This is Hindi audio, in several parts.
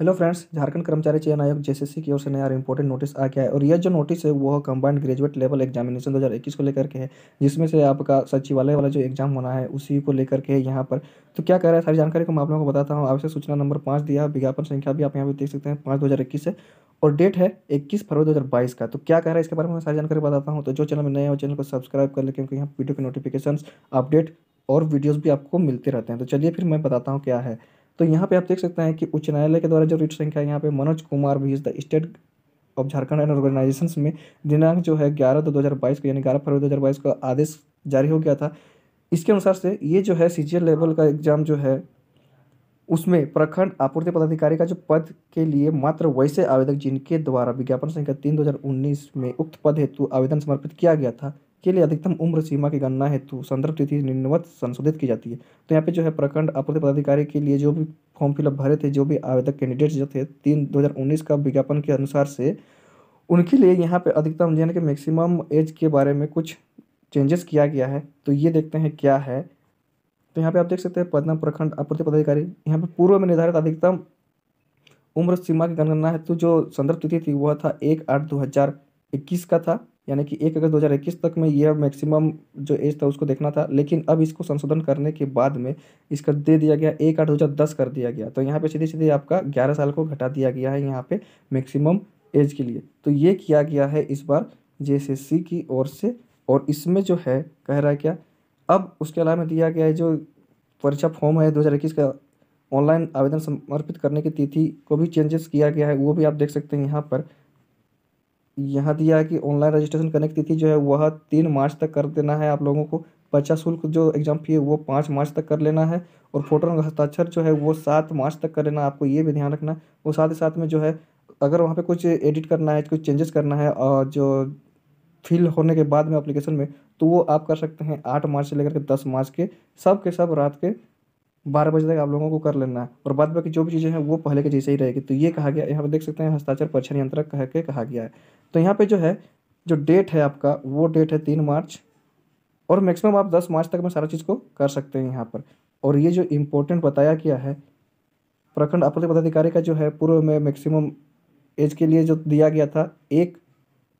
हेलो फ्रेंड्स झारखंड कर्मचारी चयन आयोग जेएससी की ओर से नया इंपॉर्टेंट नोटिस आ गया है और यह जो नोटिस है वो कंबाइंड ग्रेजुएट लेवल एग्जामिनेशन 2021 को लेकर के है जिसमें से आपका सचिवालय वाला जो एग्जाम होना है उसी को लेकर के यहाँ पर तो क्या कह रहा है सारी जानकारी को मैं आप लोगों को बताता हूँ आपसे सूचना नंबर पाँच दिया विज्ञापन संख्या भी आप यहाँ पर देख सकते हैं पाँच दो है और डेट है इक्कीस फरवरी दो का तो क्या कह रहा है इसके बारे में सारी जानकारी बताता हूँ तो जो चैनल में नए हो चैनल को सब्सक्राइब कर ले क्योंकि यहाँ वीडियो के नोटिफिकेशन अपडेट और वीडियोज़ भी आपको मिलते रहते हैं तो चलिए फिर मैं बताता हूँ क्या है तो यहाँ पे आप देख सकते हैं कि उच्च न्यायालय के द्वारा जो रीट संख्या है यहाँ पे मनोज कुमार भी is the state of Jharkhand and organisation में दिनांक जो है ग्यारह दो हज़ार बाईस को यानी ग्यारह फरवरी दो हज़ार बाईस को आदेश जारी हो गया था इसके अनुसार से ये जो है सी लेवल का एग्ज़ाम जो है उसमें प्रखंड आपूर्ति पदाधिकारी का जो पद के लिए मात्र वैसे आवेदक जिनके द्वारा विज्ञापन संख्या तीन दो हज़ार उन्नीस में उक्त पद हेतु आवेदन समर्पित किया गया था के लिए अधिकतम उम्र सीमा की गणना हेतु संदर्भ तिथि निम्नवत संशोधित की जाती है तो यहाँ पे जो है प्रखंड आपूर्ति पदाधिकारी के लिए जो भी फॉर्म फिलअप भरे थे जो भी आवेदक कैंडिडेट्स जो थे तीन दो हज़ार उन्नीस का विज्ञापन के अनुसार से उनके लिए यहाँ पे अधिकतम यानी कि मैक्सिमम एज के बारे में कुछ चेंजेस किया गया है तो ये देखते हैं क्या है तो यहाँ पे आप देख सकते हैं पदना प्रखंड आपूर्ति पदाधिकारी यहाँ पे पूर्व में निर्धारित अधिकतम उम्र सीमा की गणना हेतु जो संदर्भ तिथि थी वह था एक आठ दो हज़ार इक्कीस का था यानी कि एक अगस्त दो तक में यह मैक्सिमम जो एज था उसको देखना था लेकिन अब इसको संशोधन करने के बाद में इसका दे दिया गया एक आठ दो कर दिया गया तो यहाँ पर सीधे सीधे आपका ग्यारह साल को घटा दिया गया है यहाँ पे मैक्सिमम एज के लिए तो ये किया गया है इस बार जे की ओर से और इसमें जो है कह रहा है क्या अब उसके अलावा दिया गया है जो परीक्षा फॉर्म है दो का ऑनलाइन आवेदन समर्पित करने की तिथि को भी चेंजेस किया गया है वो भी आप देख सकते हैं यहाँ पर यहाँ दिया है कि ऑनलाइन रजिस्ट्रेशन करने की तिथि जो है वह तीन मार्च तक कर देना है आप लोगों को पर्चा शुल्क जो एग्ज़ाम फी है वो पाँच मार्च तक कर लेना है और फोटो हस्ताक्षर जो है वो सात मार्च तक कर लेना आपको ये भी ध्यान रखना है और साथ ही साथ में जो है अगर वहाँ पे कुछ एडिट करना है कुछ चेंजेस करना है और जो फिल होने के बाद में अप्लीकेशन में तो वो आप कर सकते हैं आठ मार्च से लेकर के दस मार्च के सब के सब रात के बारह बजे तक आप लोगों को कर लेना है और बाद बाकी जो भी चीज़ें हैं वो पहले के जैसे ही रहेगी तो ये कहा गया यहाँ पर देख सकते हैं हस्ताक्षर परीक्षा नियंत्रक कह के कहा गया है तो यहाँ पे जो है जो डेट है आपका वो डेट है तीन मार्च और मैक्सिमम आप दस मार्च तक में सारा चीज़ को कर सकते हैं यहाँ पर और ये जो इम्पोर्टेंट बताया गया है प्रखंड आपत्ति पदाधिकारी का जो है पूर्व में मैक्सिमम एज के लिए जो दिया गया था एक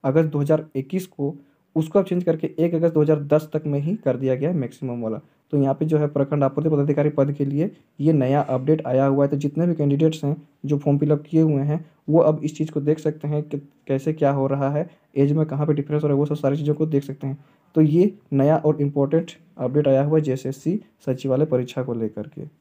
अगस्त 2021 को उसको आप चेंज करके एक अगस्त 2010 तक में ही कर दिया गया है मैक्सिमम वाला तो यहाँ पे जो है प्रखंड आपूर्ति पदाधिकारी पद के लिए ये नया अपडेट आया हुआ है तो जितने भी कैंडिडेट्स हैं जो फॉर्म फिलअप किए हुए हैं वो अब इस चीज़ को देख सकते हैं कि कैसे क्या हो रहा है एज में कहाँ पे डिफरेंस हो रहा है वो सब सारी चीज़ों को देख सकते हैं तो ये नया और इम्पोर्टेंट अपडेट आया हुआ है जे सचिवालय परीक्षा को लेकर के